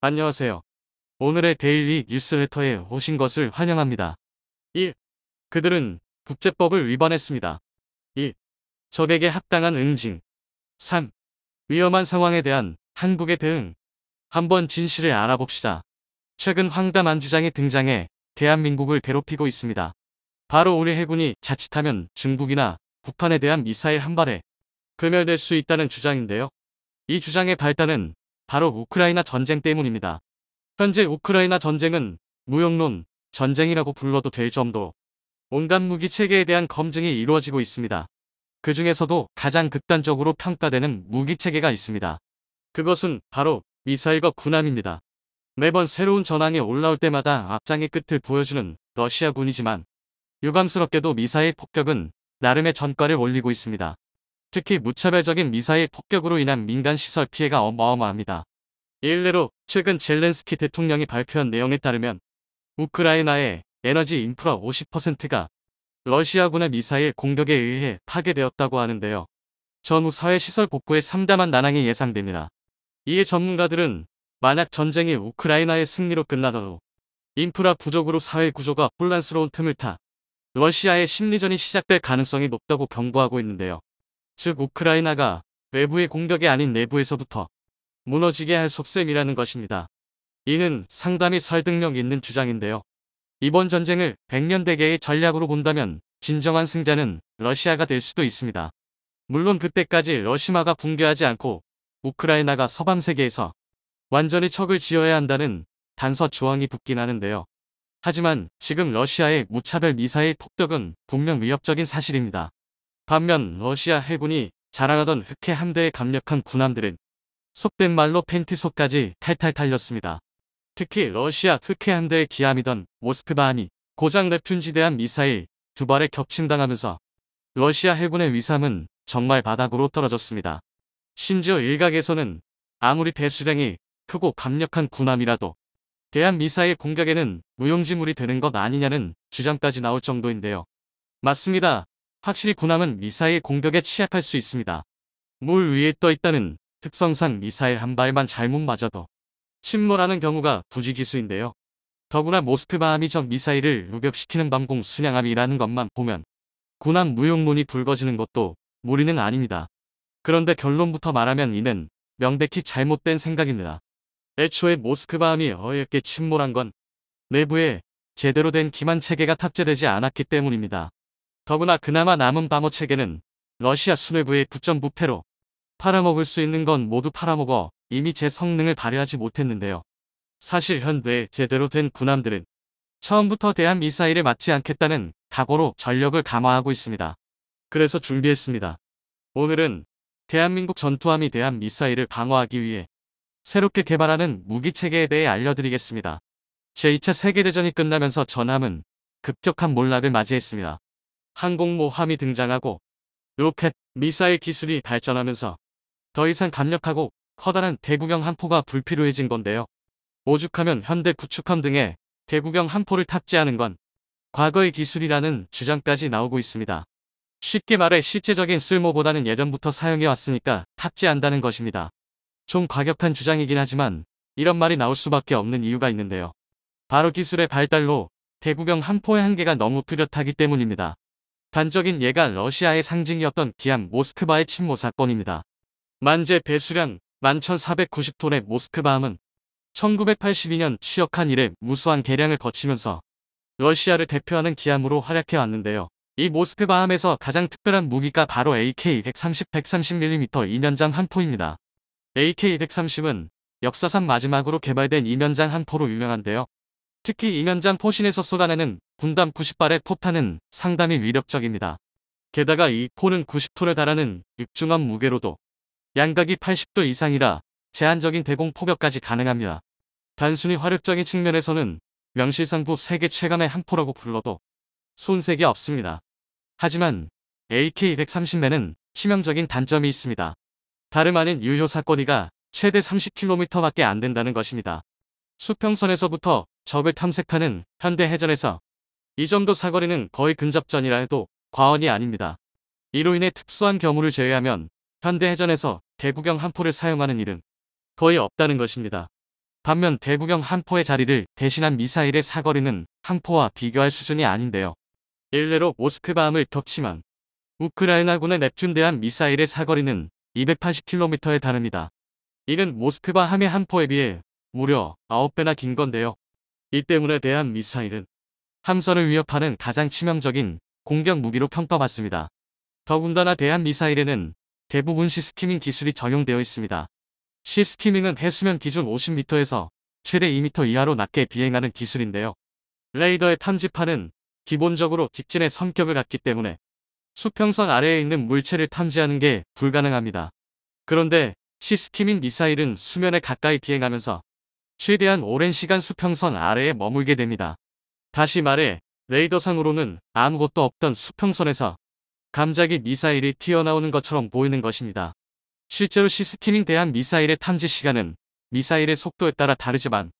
안녕하세요. 오늘의 데일리 뉴스레터에 오신 것을 환영합니다. 1. 그들은 국제법을 위반했습니다. 2. 적에게 합당한 응징. 3. 위험한 상황에 대한 한국의 대응. 한번 진실을 알아봅시다. 최근 황담한 주장이 등장해 대한민국을 괴롭히고 있습니다. 바로 우리 해군이 자칫하면 중국이나 북한에 대한 미사일 한 발에 금열될 수 있다는 주장인데요. 이 주장의 발단은 바로 우크라이나 전쟁 때문입니다. 현재 우크라이나 전쟁은 무역론, 전쟁이라고 불러도 될 정도 온갖 무기 체계에 대한 검증이 이루어지고 있습니다. 그 중에서도 가장 극단적으로 평가되는 무기 체계가 있습니다. 그것은 바로 미사일과 군함입니다. 매번 새로운 전황이 올라올 때마다 앞장의 끝을 보여주는 러시아군이지만 유감스럽게도 미사일 폭격은 나름의 전과를 올리고 있습니다. 특히 무차별적인 미사일 폭격으로 인한 민간시설 피해가 어마어마합니다. 일례로 최근 젤렌스키 대통령이 발표한 내용에 따르면 우크라이나의 에너지 인프라 50%가 러시아군의 미사일 공격에 의해 파괴되었다고 하는데요. 전후 사회시설 복구에 상담한 난항이 예상됩니다. 이에 전문가들은 만약 전쟁이 우크라이나의 승리로 끝나더라도 인프라 부족으로 사회 구조가 혼란스러운 틈을 타 러시아의 심리전이 시작될 가능성이 높다고 경고하고 있는데요. 즉 우크라이나가 외부의 공격이 아닌 내부에서부터 무너지게 할 속셈이라는 것입니다. 이는 상당히 설득력 있는 주장인데요. 이번 전쟁을 100년 대계의 전략으로 본다면 진정한 승자는 러시아가 될 수도 있습니다. 물론 그때까지 러시마가 붕괴하지 않고 우크라이나가 서방세계에서 완전히 척을 지어야 한다는 단서 조항이 붙긴 하는데요. 하지만 지금 러시아의 무차별 미사일 폭격은 분명 위협적인 사실입니다. 반면 러시아 해군이 자랑하던 흑해 함대의 강력한 군함들은 속된 말로 팬티속까지 탈탈 탈렸습니다. 특히 러시아 흑해 함대의 기함이던 모스크바안이 고장 레툰지대한 미사일 두 발에 격침당하면서 러시아 해군의 위상은 정말 바닥으로 떨어졌습니다. 심지어 일각에서는 아무리 배수량이 크고 강력한 군함이라도 대한 미사일 공격에는 무용지물이 되는 것 아니냐는 주장까지 나올 정도인데요. 맞습니다. 확실히 군함은 미사일 공격에 취약할 수 있습니다. 물 위에 떠있다는 특성상 미사일 한 발만 잘못 맞아도 침몰하는 경우가 부지기수인데요. 더구나 모스크바함이 적 미사일을 요격시키는 방공 순양함이라는 것만 보면 군함 무용론이 불거지는 것도 무리는 아닙니다. 그런데 결론부터 말하면 이는 명백히 잘못된 생각입니다. 애초에 모스크바함이 어렵게 침몰한 건 내부에 제대로 된 기만 체계가 탑재되지 않았기 때문입니다. 더구나 그나마 남은 방어 체계는 러시아 수뇌부의 9.무패로 팔아먹을 수 있는 건 모두 팔아먹어 이미 제 성능을 발휘하지 못했는데요. 사실 현대 제대로 된 군함들은 처음부터 대한 미사일을 맞지 않겠다는 각오로 전력을 강화하고 있습니다. 그래서 준비했습니다. 오늘은 대한민국 전투함이 대한 미사일을 방어하기 위해 새롭게 개발하는 무기체계에 대해 알려드리겠습니다. 제2차 세계대전이 끝나면서 전함은 급격한 몰락을 맞이했습니다. 항공모함이 등장하고 로켓, 미사일 기술이 발전하면서 더 이상 강력하고 커다란 대구경 함포가 불필요해진 건데요. 오죽하면 현대 구축함 등에 대구경 함포를 탑재하는 건 과거의 기술이라는 주장까지 나오고 있습니다. 쉽게 말해 실제적인 쓸모보다는 예전부터 사용해왔으니까 탑재한다는 것입니다. 좀 과격한 주장이긴 하지만 이런 말이 나올 수밖에 없는 이유가 있는데요. 바로 기술의 발달로 대구경 함포의 한계가 너무 뚜렷하기 때문입니다. 단적인 예가 러시아의 상징이었던 기암 모스크바의 침모 사건입니다. 만재 배수량 11,490톤의 모스크바함은 1982년 취역한 이래 무수한 개량을 거치면서 러시아를 대표하는 기함으로 활약해왔는데요. 이 모스크바함에서 가장 특별한 무기가 바로 AK-130 130mm 이면장 한포입니다 AK-130은 역사상 마지막으로 개발된 이면장 한포로 유명한데요. 특히 이면장 포신에서 쏟아내는 군담 90발의 포탄은 상당히 위력적입니다. 게다가 이 포는 90톤에 달하는 육중한 무게로도 양각이 80도 이상이라 제한적인 대공 포격까지 가능합니다. 단순히 화력적인 측면에서는 명실상부 세계 최강의 한포라고 불러도 손색이 없습니다. 하지만 AK-130매는 치명적인 단점이 있습니다. 다름 아닌 유효 사건이가 최대 30km밖에 안 된다는 것입니다. 수평선에서부터 적을 탐색하는 현대 해전에서 이 정도 사거리는 거의 근접전이라 해도 과언이 아닙니다. 이로 인해 특수한 경우를 제외하면 현대해전에서 대구경 한포를 사용하는 일은 거의 없다는 것입니다. 반면 대구경 한포의 자리를 대신한 미사일의 사거리는 한포와 비교할 수준이 아닌데요. 일례로 모스크바함을 겹치만 우크라이나군의 넵준 대한 미사일의 사거리는 280km에 다릅니다. 이는 모스크바함의 한포에 비해 무려 9배나 긴 건데요. 이 때문에 대한 미사일은 함선을 위협하는 가장 치명적인 공격 무기로 평가받습니다. 더군다나 대한 미사일에는 대부분 시스키밍 기술이 적용되어 있습니다. 시스키밍은 해수면 기준 50m에서 최대 2m 이하로 낮게 비행하는 기술인데요. 레이더의 탐지판은 기본적으로 직진의 성격을 갖기 때문에 수평선 아래에 있는 물체를 탐지하는 게 불가능합니다. 그런데 시스키밍 미사일은 수면에 가까이 비행하면서 최대한 오랜 시간 수평선 아래에 머물게 됩니다. 다시 말해 레이더상으로는 아무것도 없던 수평선에서 감자기 미사일이 튀어나오는 것처럼 보이는 것입니다. 실제로 시스키밍 대한 미사일의 탐지 시간은 미사일의 속도에 따라 다르지만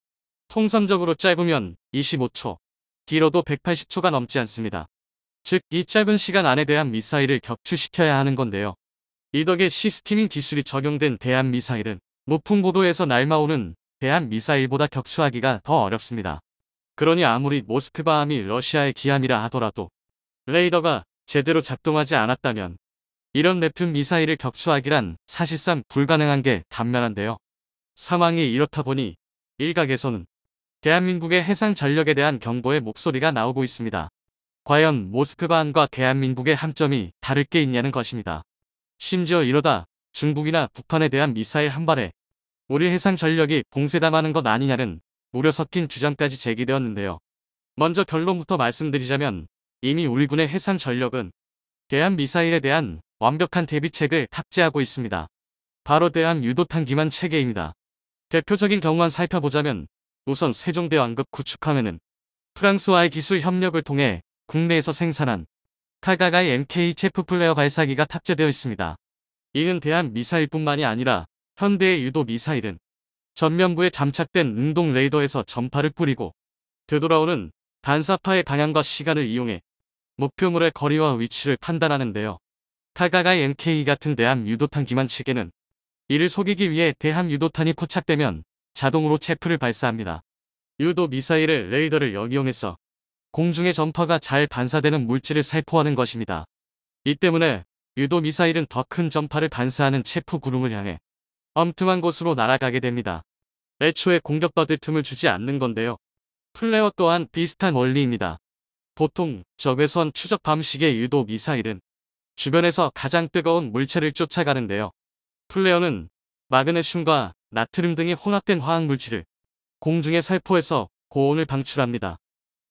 통선적으로 짧으면 25초, 길어도 180초가 넘지 않습니다. 즉, 이 짧은 시간 안에 대한 미사일을 격추시켜야 하는 건데요. 이 덕에 시스키밍 기술이 적용된 대한 미사일은 무풍 보도에서 날마오는 대한 미사일보다 격추하기가 더 어렵습니다. 그러니 아무리 모스크바함이 러시아의 기함이라 하더라도 레이더가 제대로 작동하지 않았다면 이런 네튠 미사일을 격추하기란 사실상 불가능한 게 단면한데요. 상황이 이렇다 보니 일각에서는 대한민국의 해상 전력에 대한 경고의 목소리가 나오고 있습니다. 과연 모스크바함과 대한민국의 함점이 다를 게 있냐는 것입니다. 심지어 이러다 중국이나 북한에 대한 미사일 한 발에 우리 해상 전력이 봉쇄당하는 것 아니냐는 무려 섞인 주장까지 제기되었는데요. 먼저 결론부터 말씀드리자면 이미 우리 군의 해산 전력은 대한 미사일에 대한 완벽한 대비책을 탑재하고 있습니다. 바로 대한 유도탄 기만 체계입니다. 대표적인 경우만 살펴보자면 우선 세종대왕급 구축함에는 프랑스와의 기술 협력을 통해 국내에서 생산한 카가가의 MK 체프 플레어 발사기가 탑재되어 있습니다. 이는 대한 미사일뿐만이 아니라 현대의 유도 미사일은 전면부에 장착된 응동 레이더에서 전파를 뿌리고 되돌아오는 반사파의 방향과 시간을 이용해 목표물의 거리와 위치를 판단하는데요. 타가가의 MK 같은 대함 유도탄 기만 측에는 이를 속이기 위해 대함 유도탄이 포착되면 자동으로 체프를 발사합니다. 유도 미사일을 레이더를 역이용해서 공중의 전파가 잘 반사되는 물질을 살포하는 것입니다. 이 때문에 유도 미사일은 더 큰 전파를 반사하는 체프 구름을 향해 엄뚱한 곳으로 날아가게 됩니다. 애초에 공격받을 틈을 주지 않는 건데요. 플레어 또한 비슷한 원리입니다. 보통 적외선 추적 방식의 유도 미사일은 주변에서 가장 뜨거운 물체를 쫓아가는데요. 플레어는 마그네슘과 나트륨 등이 혼합된 화학물질을 공중에 살포해서 고온을 방출합니다.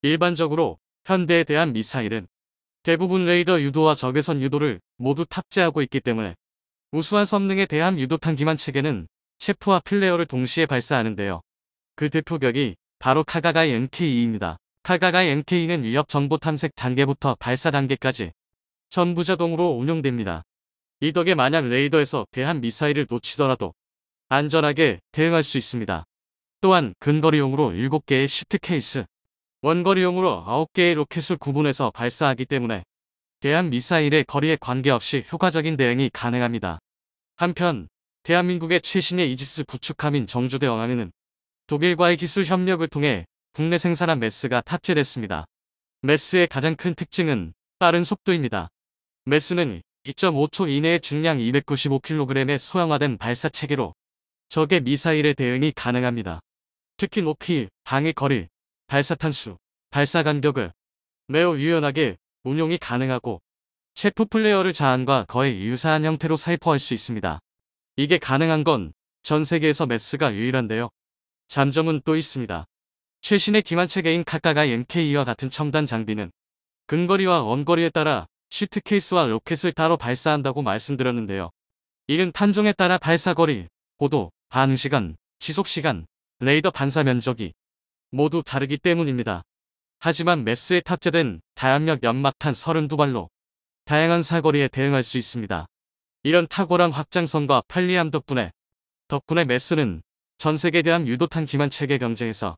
일반적으로 현대에 대한 미사일은 대부분 레이더 유도와 적외선 유도를 모두 탑재하고 있기 때문에 우수한 섬능에 대한 유도탄 기만 체계는 셰프와 플레어를 동시에 발사하는데요. 그 대표격이 바로 카가가이 MK2입니다. 카가가이 MK2는 위협 정보 탐색 단계부터 발사 단계까지 전부자동으로 운영됩니다이 덕에 만약 레이더에서 대한 미사일을 놓치더라도 안전하게 대응할 수 있습니다. 또한 근거리용으로 7개의 시트 케이스, 원거리용으로 9개의 로켓을 구분해서 발사하기 때문에 대한 미사일의 거리에 관계없이 효과적인 대응이 가능합니다. 한편 대한민국의 최신의 이지스 구축함인 정조대 어안에는 독일과의 기술 협력을 통해 국내 생산한 메스가 탑재됐습니다. 메스의 가장 큰 특징은 빠른 속도입니다. 메스는 2.5초 이내에 중량 295kg의 소형화된 발사체계로 적의 미사일에 대응이 가능합니다. 특히 높이, 방위 거리, 발사탄수, 발사 간격을 매우 유연하게 운용이 가능하고 체프 플레이어를 자한과 거의 유사한 형태로 살포할 수 있습니다. 이게 가능한 건 전 세계에서 메스가 유일한데요. 잠정은또 있습니다. 최신의 기만 체계인 카카가 MK2와 같은 첨단 장비는 근거리와 원거리에 따라 슈트 케이스와 로켓을 따로 발사한다고 말씀드렸는데요. 이는 탄종에 따라 발사거리, 고도, 반응시간, 지속시간, 레이더 반사 면적이 모두 다르기 때문입니다. 하지만 메스에 탑재된 다양력 연막탄 32발로 다양한 사거리에 대응할 수 있습니다. 이런 탁월한 확장성과 편리함 덕분에 덕분에 메스는 전 세계 대한 유도탄 기만 체계 경쟁에서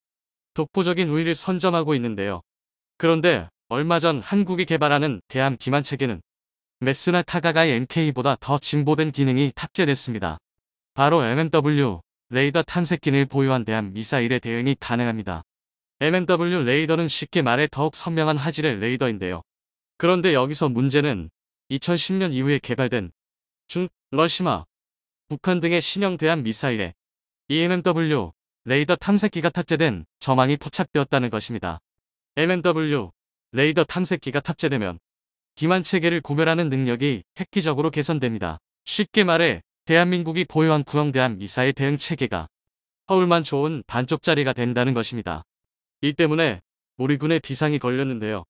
독보적인 우위를 선점하고 있는데요. 그런데 얼마 전 한국이 개발하는 대한 기만 체계는 메스나 타가가의 MK보다 더 진보된 기능이 탑재됐습니다. 바로 MMW 레이더 탄색 기능을 보유한 대한 미사일의 대응이 가능합니다. MMW 레이더는 쉽게 말해 더욱 선명한 화질의 레이더인데요. 그런데 여기서 문제는 2010년 이후에 개발된 중, 러시마, 북한 등의 신형 대한 미사일에 e m w 레이더 탐색기가 탑재된 저망이 포착되었다는 것입니다. MMW 레이더 탐색기가 탑재되면 기만 체계를 구별하는 능력이 획기적으로 개선됩니다. 쉽게 말해 대한민국이 보유한 구형대한 미사일 대응 체계가 허울만 좋은 반쪽짜리가 된다는 것입니다. 이 때문에 우리 군의 비상이 걸렸는데요.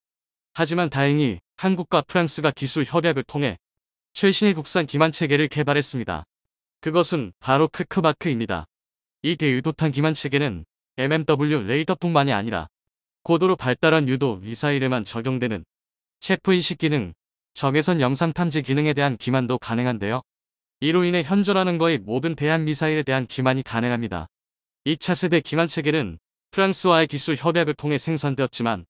하지만 다행히 한국과 프랑스가 기술 협약을 통해 최신의 국산 기만 체계를 개발했습니다. 그것은 바로 크크마크입니다. 이대유도탄 기만 체계는 MMW 레이더뿐만이 아니라 고도로 발달한 유도 미사일에만 적용되는 체프인식 기능, 적외선 영상 탐지 기능에 대한 기만도 가능한데요. 이로 인해 현존하는 거의 모든 대한 미사일에 대한 기만이 가능합니다. 2차 세대 기만 체계는 프랑스와의 기술 협약을 통해 생산되었지만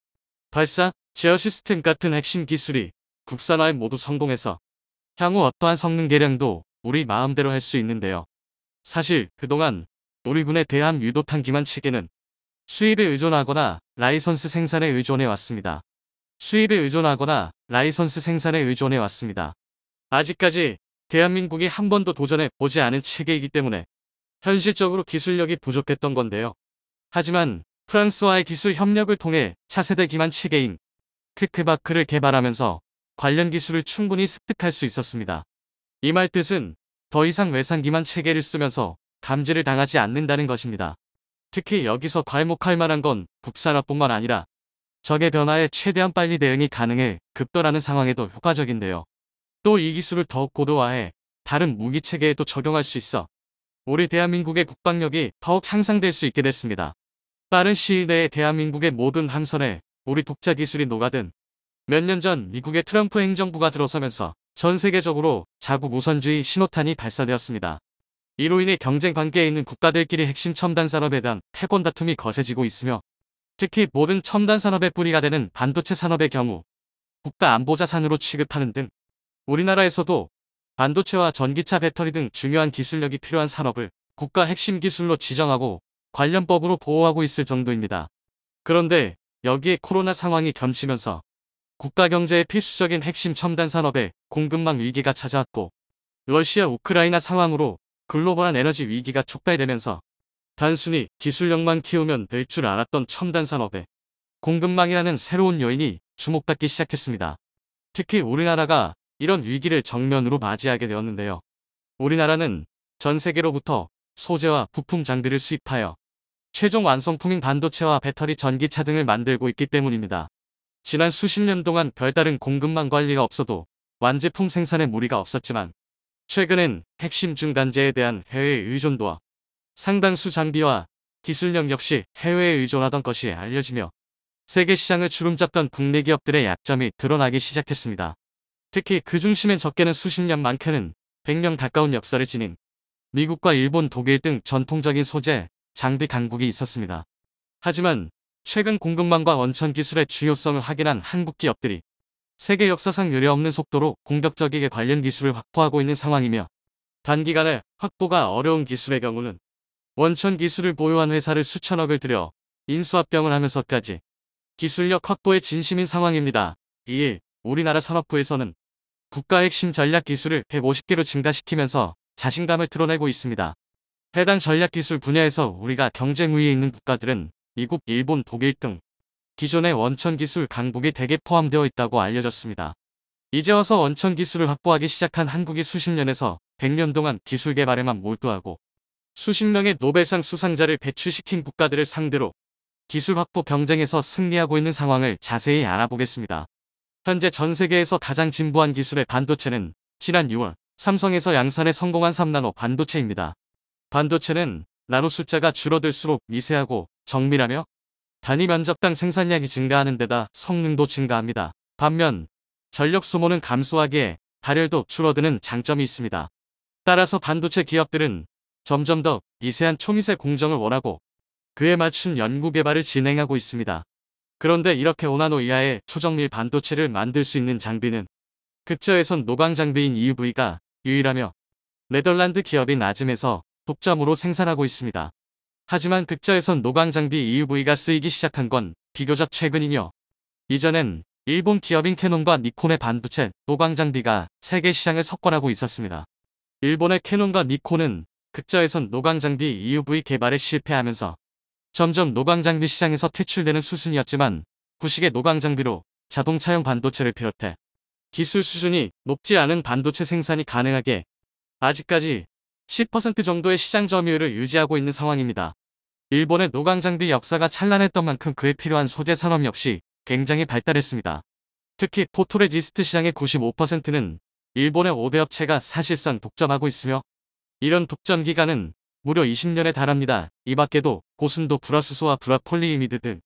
발사, 제어 시스템 같은 핵심 기술이 국산화에 모두 성공해서 향후 어떠한 성능 개량도 우리 마음대로 할 수 있는데요. 사실 그동안 우리 군의 대함 유도탄기만 치계는 수입에 의존하거나 라이선스 생산에 의존해 왔습니다. 수입에 의존하거나 라이선스 생산에 의존해 왔습니다. 아직까지 대한민국이 한 번도 도전해 보지 않은 체계이기 때문에 현실적으로 기술력이 부족했던 건데요. 하지만 프랑스와의 기술 협력을 통해 차세대 기만 체계인 크크바크를 개발하면서 관련 기술을 충분히 습득할 수 있었습니다. 이 말 뜻은 더 이상 외상기만 체계를 쓰면서 감지를 당하지 않는다는 것입니다. 특히 여기서 발목할 만한 건 북산화뿐만 아니라 적의 변화에 최대한 빨리 대응이 가능해 급변하는 상황에도 효과적인데요. 또 이 기술을 더욱 고도화해 다른 무기체계에도 적용할 수 있어 우리 대한민국의 국방력이 더욱 향상될 수 있게 됐습니다. 빠른 시일 내에 대한민국의 모든 항선에 우리 독자 기술이 녹아든 몇년전 미국의 트럼프 행정부가 들어서면서 전 세계적으로 자국 우선주의 신호탄이 발사되었습니다. 이로 인해 경쟁 관계에 있는 국가들끼리 핵심 첨단 산업에 대한 패권 다툼이 거세지고 있으며 특히 모든 첨단 산업의 뿌리가 되는 반도체 산업의 경우 국가 안보자산으로 취급하는 등 우리나라에서도 반도체와 전기차 배터리 등 중요한 기술력이 필요한 산업을 국가 핵심 기술로 지정하고 관련법으로 보호하고 있을 정도입니다. 그런데 여기에 코로나 상황이 겸치면서 국가 경제의 필수적인 핵심 첨단 산업에 공급망 위기가 찾아왔고 러시아 우크라이나 상황으로 글로벌한 에너지 위기가 촉발되면서 단순히 기술력만 키우면 될 줄 알았던 첨단 산업에 공급망이라는 새로운 요인이 주목받기 시작했습니다. 특히 우리나라가 이런 위기를 정면으로 맞이하게 되었는데요. 우리나라는 전 세계로부터 소재와 부품 장비를 수입하여 최종 완성품인 반도체와 배터리 전기차 등을 만들고 있기 때문입니다. 지난 수십 년 동안 별다른 공급망 관리가 없어도 완제품 생산에 무리가 없었지만 최근엔 핵심 중간재에 대한 해외 의존도와 상당수 장비와 기술력 역시 해외에 의존하던 것이 알려지며 세계 시장을 주름잡던 국내 기업들의 약점이 드러나기 시작했습니다. 특히 그 중심엔 적게는 수십 년 많게는 100년 가까운 역사를 지닌 미국과 일본, 독일 등 전통적인 소재, 장비 강국이 있었습니다. 하지만 최근 공급망과 원천 기술의 중요성을 확인한 한국 기업들이 세계 역사상 유례없는 속도로 공격적이게 관련 기술을 확보하고 있는 상황이며 단기간에 확보가 어려운 기술의 경우는 원천 기술을 보유한 회사를 수천억을 들여 인수합병을 하면서까지 기술력 확보에 진심인 상황입니다. 이에 우리나라 산업부에서는 국가 핵심 전략 기술을 150개로 증가시키면서 자신감을 드러내고 있습니다. 해당 전략 기술 분야에서 우리가 경쟁 위에 있는 국가들은 미국, 일본, 독일 등 기존의 원천 기술 강국이 대개 포함되어 있다고 알려졌습니다. 이제 와서 원천 기술을 확보하기 시작한 한국이 수십 년에서 100년 동안 기술 개발에만 몰두하고 수십 명의 노벨상 수상자를 배출시킨 국가들을 상대로 기술 확보 경쟁에서 승리하고 있는 상황을 자세히 알아보겠습니다. 현재 전 세계에서 가장 진보한 기술의 반도체는 지난 6월 삼성에서 양산에 성공한 3나노 반도체입니다. 반도체는 나노 숫자가 줄어들수록 미세하고 정밀하며 단위 면적당 생산량이 증가하는 데다 성능도 증가합니다. 반면 전력 소모는 감소하기에 발열도 줄어드는 장점이 있습니다. 따라서 반도체 기업들은 점점 더 미세한 초미세 공정을 원하고 그에 맞춘 연구개발을 진행하고 있습니다. 그런데 이렇게 5나노 이하의 초정밀 반도체를 만들 수 있는 장비는 극저에선 노광 장비인 EUV가 유일하며 네덜란드 기업인 아즘에서 독점으로 생산하고 있습니다. 하지만 극자에선 노광장비 EUV가 쓰이기 시작한 건 비교적 최근이며 이전엔 일본 기업인 캐논과 니콘의 반부채 노광장비가 세계 시장을 석권하고 있었습니다. 일본의 캐논과 니콘은 극자에선 노광장비 EUV 개발에 실패하면서 점점 노광장비 시장에서 퇴출되는 수순이었지만 구식의 노광장비로 자동차용 반도체를 비롯해 기술 수준이 높지 않은 반도체 생산이 가능하게 아직까지 10% 정도의 시장 점유율을 유지하고 있는 상황입니다. 일본의 노강장비 역사가 찬란했던 만큼 그에 필요한 소재 산업 역시 굉장히 발달했습니다. 특히 포토레지스트 시장의 95%는 일본의 5대 업체가 사실상 독점하고 있으며 이런 독점 기간은 무려 20년에 달합니다. 이 밖에도 고순도 불화수소와 불화폴리이미드 등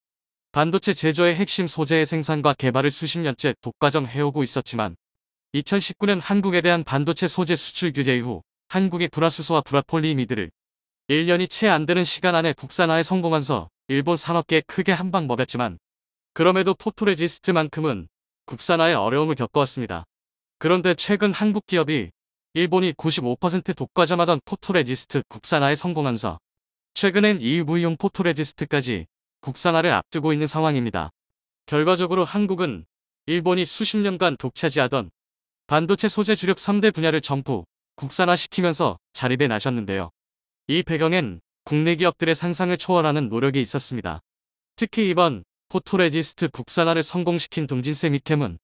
반도체 제조의 핵심 소재의 생산과 개발을 수십 년째 독과점 해오고 있었지만 2019년 한국에 대한 반도체 소재 수출 규제 이후 한국이 불화수소와 불화폴리미드를 1년이 채 안 되는 시간 안에 국산화에 성공한서 일본 산업계에 크게 한 방 먹였지만 그럼에도 포토레지스트만큼은 국산화에 어려움을 겪어왔습니다. 그런데 최근 한국 기업이 일본이 95% 독과점하던 포토레지스트 국산화에 성공한서 최근엔 EUV용 포토레지스트까지 국산화를 앞두고 있는 상황입니다. 결과적으로 한국은 일본이 수십 년간 독차지하던 반도체 소재 주력 3대 분야를 점부 국산화시키면서 자립해 나셨는데요. 이 배경엔 국내 기업들의 상상을 초월하는 노력이 있었습니다. 특히 이번 포토레지스트 국산화를 성공시킨 동진쌤 이캠은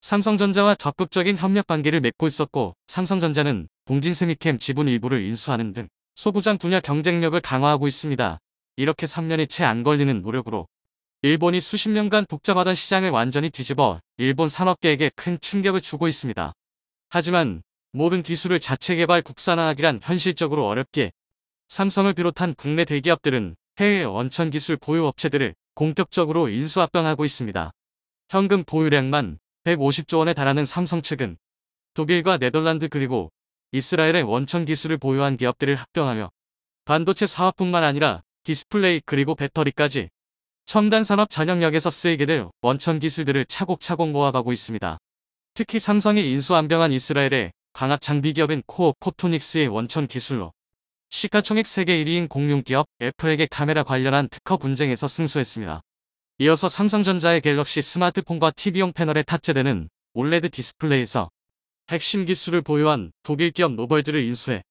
삼성전자와 적극적인 협력 관계를 맺고 있었고 삼성전자는 동진쌤 이캠 지분 일부를 인수하는 등 소부장 분야 경쟁력을 강화하고 있습니다. 이렇게 3년이 채 안 걸리는 노력으로 일본이 수십 년간 독점하던 시장을 완전히 뒤집어 일본 산업계에게 큰 충격을 주고 있습니다. 하지만 모든 기술을 자체 개발 국산화하기란 현실적으로 어렵게 삼성을 비롯한 국내 대기업들은 해외 원천 기술 보유 업체들을 공격적으로 인수합병하고 있습니다. 현금 보유량만 150조 원에 달하는 삼성 측은 독일과 네덜란드 그리고 이스라엘의 원천 기술을 보유한 기업들을 합병하며 반도체 사업뿐만 아니라 디스플레이 그리고 배터리까지 첨단 산업 전역력에서 쓰이게 될 원천 기술들을 차곡차곡 모아가고 있습니다. 특히 삼성이 인수안병한 이스라엘의 광학장비기업인 코어 포토닉스의 원천 기술로 시가총액 세계 1위인 공룡기업 애플에게 카메라 관련한 특허 분쟁에서 승소했습니다. 이어서 삼성전자의 갤럭시 스마트폰과 TV용 패널에 탑재되는 올레드 디스플레이에서 핵심 기술을 보유한 독일 기업 노벌즈를 인수해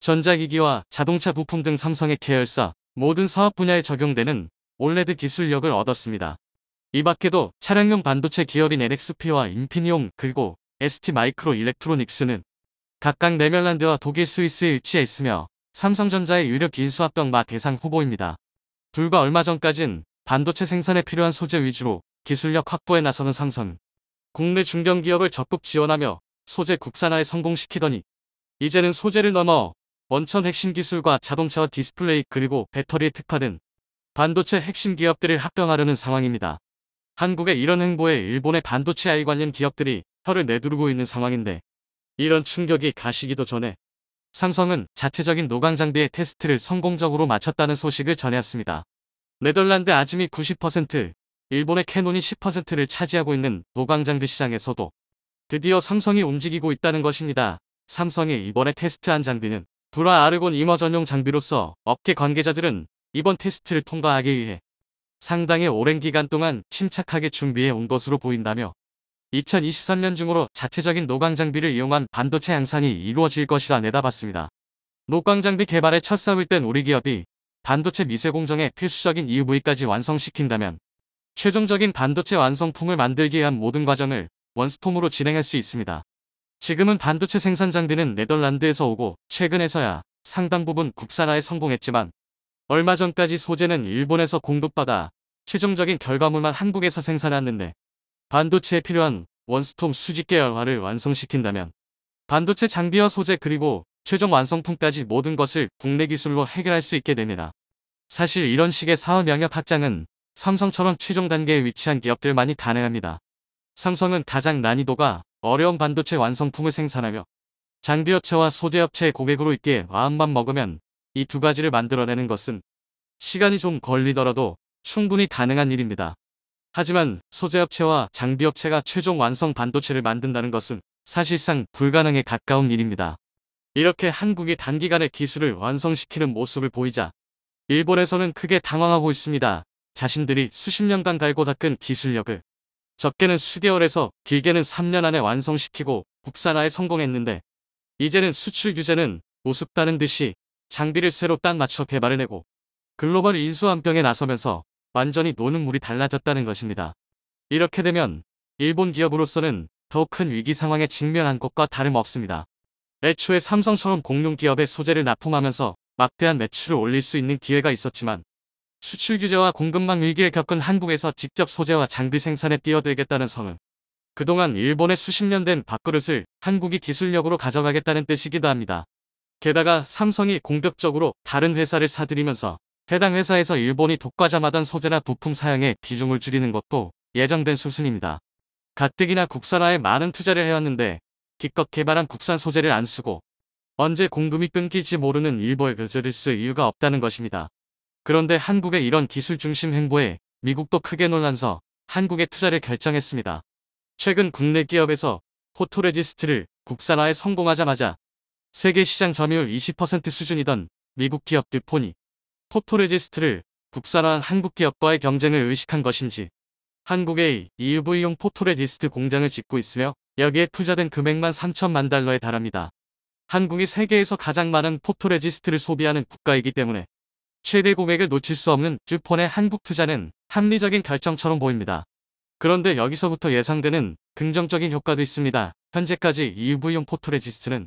전자기기와 자동차 부품 등 삼성의 계열사 모든 사업 분야에 적용되는 올레드 기술력을 얻었습니다. 이 밖에도 차량용 반도체 기업인 NXP와 인피니온 그리고 ST 마이크로 일렉트로닉스는 각각 네멜란드와 독일 스위스에 위치해 있으며 삼성전자의 유력 인수합병마 대상 후보입니다. 둘과 얼마 전까진 반도체 생산에 필요한 소재 위주로 기술력 확보에 나서는 삼성. 국내 중견기업을 적극 지원하며 소재 국산화에 성공시키더니 이제는 소재를 넘어 원천 핵심 기술과 자동차와 디스플레이 그리고 배터리에 특화된 반도체 핵심 기업들을 합병하려는 상황입니다. 한국의 이런 행보에 일본의 반도체 아이 관련 기업들이 혀를 내두르고 있는 상황인데 이런 충격이 가시기도 전에 삼성은 자체적인 노광 장비의 테스트를 성공적으로 마쳤다는 소식을 전해왔습니다. 네덜란드 아즈미 90%, 일본의 캐논이 10%를 차지하고 있는 노광 장비 시장에서도 드디어 삼성이 움직이고 있다는 것입니다. 삼성이 이번에 테스트한 장비는 불화 아르곤 이머 전용 장비로서 업계 관계자들은 이번 테스트를 통과하기 위해 상당히 오랜 기간 동안 침착하게 준비해 온 것으로 보인다며 2023년 중으로 자체적인 노광 장비를 이용한 반도체 양산이 이루어질 것이라 내다봤습니다. 노광 장비 개발에첫 싸움일 땐 우리 기업이 반도체 미세 공정의 필수적인 EUV까지 완성시킨다면 최종적인 반도체 완성품을 만들기 위한 모든 과정을 원스톰으로 진행할 수 있습니다. 지금은 반도체 생산 장비는 네덜란드에서 오고 최근에서야 상당 부분 국산화에 성공했지만 얼마 전까지 소재는 일본에서 공급받아 최종적인 결과물만 한국에서 생산했는데 반도체에 필요한 원스톰 수직계 열화를 완성시킨다면 반도체 장비와 소재 그리고 최종 완성품까지 모든 것을 국내 기술로 해결할 수 있게 됩니다. 사실 이런 식의 사업 영역 확장은 삼성처럼 최종 단계에 위치한 기업들만이 가능합니다. 삼성은 가장 난이도가 어려운 반도체 완성품을 생산하며 장비업체와 소재업체의 고객으로 있기에 마음만 먹으면 이 두 가지를 만들어내는 것은 시간이 좀 걸리더라도 충분히 가능한 일입니다. 하지만 소재업체와 장비업체가 최종 완성 반도체를 만든다는 것은 사실상 불가능에 가까운 일입니다. 이렇게 한국이 단기간에 기술을 완성시키는 모습을 보이자 일본에서는 크게 당황하고 있습니다. 자신들이 수십 년간 갈고 닦은 기술력을 적게는 수개월에서 길게는 3년 안에 완성시키고 국산화에 성공했는데 이제는 수출 규제는 우습다는 듯이 장비를 새로 딱 맞춰 개발해내고 글로벌 인수환병에 나서면서 완전히 노는 물이 달라졌다는 것입니다. 이렇게 되면 일본 기업으로서는 더 큰 위기 상황에 직면한 것과 다름없습니다. 애초에 삼성처럼 공룡기업의 소재를 납품하면서 막대한 매출을 올릴 수 있는 기회가 있었지만 수출 규제와 공급망 위기를 겪은 한국에서 직접 소재와 장비 생산에 뛰어들겠다는 성은 그동안 일본의 수십 년 된 밥그릇을 한국이 기술력으로 가져가겠다는 뜻이기도 합니다. 게다가 삼성이 공격적으로 다른 회사를 사들이면서 해당 회사에서 일본이 독과자마단 소재나 부품 사양에 비중을 줄이는 것도 예정된 수순입니다. 가뜩이나 국산화에 많은 투자를 해왔는데 기껏 개발한 국산 소재를 안 쓰고 언제 공급이 끊길지 모르는 일본의 교재를 쓸 이유가 없다는 것입니다. 그런데 한국의 이런 기술 중심 행보에 미국도 크게 놀란서 한국에 투자를 결정했습니다. 최근 국내 기업에서 포토레지스트를 국산화에 성공하자마자 세계 시장 점유율 20% 수준이던 미국 기업 듀폰이 포토레지스트를 국산화 한국 기업과의 경쟁을 의식한 것인지 한국의 EUV용 포토레지스트 공장을 짓고 있으며 여기에 투자된 금액만 3천만 달러에 달합니다. 한국이 세계에서 가장 많은 포토레지스트를 소비하는 국가이기 때문에 최대 고객을 놓칠 수 없는 듀폰의 한국 투자는 합리적인 결정처럼 보입니다. 그런데 여기서부터 예상되는 긍정적인 효과도 있습니다. 현재까지 EUV용 포토레지스트는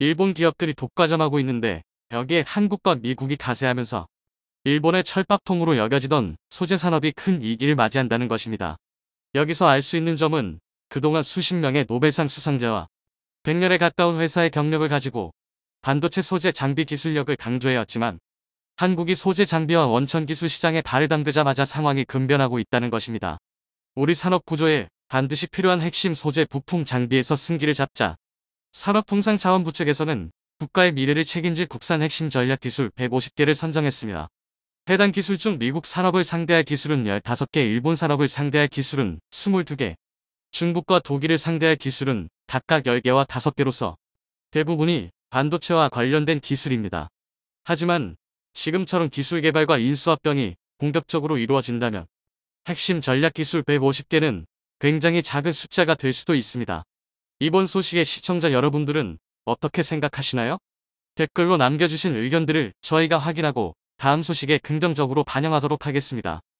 일본 기업들이 독과점하고 있는데 여기에 한국과 미국이 가세하면서 일본의 철밥통으로 여겨지던 소재 산업이 큰 위기를 맞이한다는 것입니다. 여기서 알 수 있는 점은 그동안 수십 명의 노벨상 수상자와 100년에 가까운 회사의 경력을 가지고 반도체 소재 장비 기술력을 강조해왔지만 한국이 소재 장비와 원천 기술 시장에 발을 담그자마자 상황이 급변하고 있다는 것입니다. 우리 산업 구조에 반드시 필요한 핵심 소재 부품 장비에서 승기를 잡자. 산업통상자원부 측에서는 국가의 미래를 책임질 국산 핵심 전략 기술 150개를 선정했습니다. 해당 기술 중 미국 산업을 상대할 기술은 15개, 일본 산업을 상대할 기술은 22개, 중국과 독일을 상대할 기술은 각각 10개와 5개로서 대부분이 반도체와 관련된 기술입니다. 하지만 지금처럼 기술 개발과 인수합병이 공격적으로 이루어진다면 핵심 전략 기술 150개는 굉장히 작은 숫자가 될 수도 있습니다. 이번 소식의 시청자 여러분들은 어떻게 생각하시나요? 댓글로 남겨주신 의견들을 저희가 확인하고 다음 소식에 긍정적으로 반영하도록 하겠습니다.